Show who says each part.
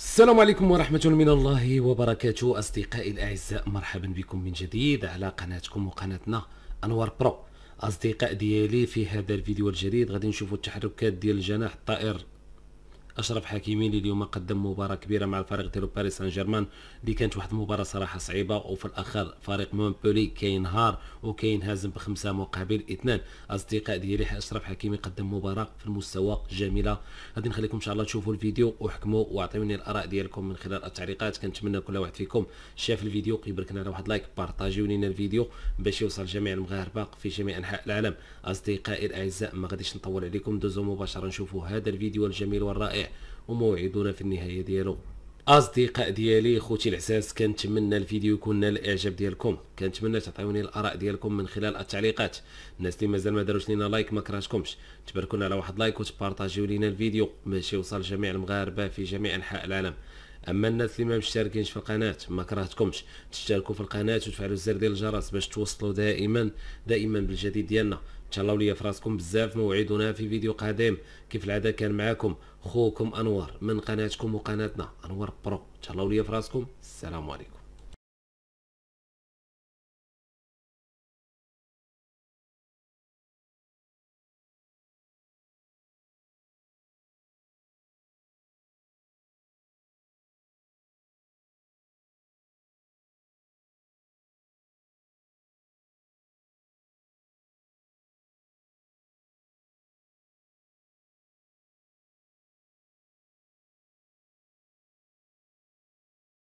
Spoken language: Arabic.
Speaker 1: السلام عليكم ورحمة من الله وبركاته أصدقائي الأعزاء مرحبا بكم من جديد على قناتكم وقناتنا أنوار برو أصدقاء ديالي في هذا الفيديو الجديد غادي نشوفوا التحركات ديال الجناح الطائر اشرف حكيمي اللي اليوم قدم مباراه كبيره مع الفريق ديالو باريس سان جيرمان اللي كانت واحد المباراه صراحه صعيبه وفي الاخر فريق مونبولي كينهار وكينهزم بخمسه مقابل اثنان اصدقاء ديالي اشرف حكيمي قدم مباراه في المستوى جميله غادي نخليكم ان شاء الله تشوفوا الفيديو وحكموا واعطيوني الاراء ديالكم من خلال التعليقات كنتمنى كل واحد فيكم شاف الفيديو يبارك لنا واحد لايك بارطاجيو لينا الفيديو باش يوصل جميع المغاربه في جميع انحاء العالم اصدقائي الاعزاء ما غاديش نطول عليكم دوزو مباشره نشوفوا هذا الفيديو الجميل والرائع رائع وموعدنا في النهايه ديالو اصدقاء ديالي خوتي العزاز كنتمنى الفيديو يكون نال الاعجاب ديالكم كنتمنى تعطيوني الاراء ديالكم من خلال التعليقات الناس اللي مازال ما داروش لينا لايك ما كرهتكمش تباركونا على واحد لايك وتبارطاجيو لينا الفيديو باش يوصل جميع المغاربه في جميع انحاء العالم اما الناس اللي ما مشتركينش في القناه ما كرهتكمش تشتركوا في القناه وتفعلوا الزر ديال الجرس باش توصلوا دائما دائما بالجديد ديالنا تهلاو ليا فراسكم بزاف موعدنا في فيديو قادم كيف العاده كان معاكم خوكم انوار من قناتكم وقناتنا انوار برو تهلاو ليا فراسكم السلام عليكم